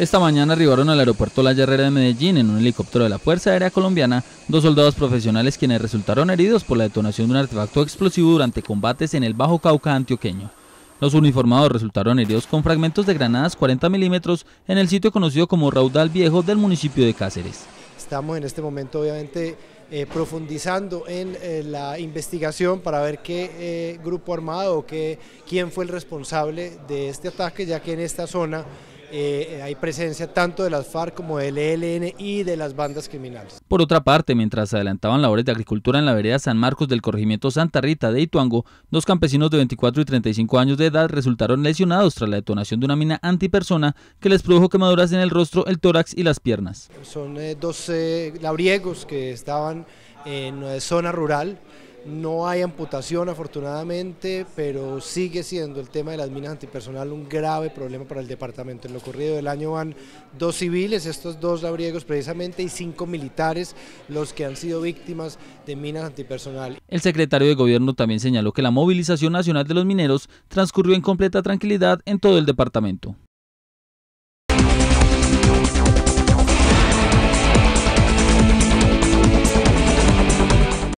Esta mañana arribaron al aeropuerto La Herrera de Medellín en un helicóptero de la Fuerza Aérea Colombiana dos soldados profesionales quienes resultaron heridos por la detonación de un artefacto explosivo durante combates en el Bajo Cauca antioqueño. Los uniformados resultaron heridos con fragmentos de granadas 40 milímetros en el sitio conocido como Raudal Viejo del municipio de Cáceres. Estamos en este momento obviamente eh, profundizando en eh, la investigación para ver qué eh, grupo armado, qué, quién fue el responsable de este ataque, ya que en esta zona eh, hay presencia tanto de las FARC como del ELN y de las bandas criminales. Por otra parte, mientras adelantaban labores de agricultura en la vereda San Marcos del corregimiento Santa Rita de Ituango, dos campesinos de 24 y 35 años de edad resultaron lesionados tras la detonación de una mina antipersona que les produjo quemaduras en el rostro, el tórax y las piernas. Son eh, dos eh, labriegos que estaban en zona rural no hay amputación afortunadamente, pero sigue siendo el tema de las minas antipersonal un grave problema para el departamento. En lo ocurrido del año van dos civiles, estos dos labriegos precisamente, y cinco militares los que han sido víctimas de minas antipersonal. El secretario de Gobierno también señaló que la movilización nacional de los mineros transcurrió en completa tranquilidad en todo el departamento.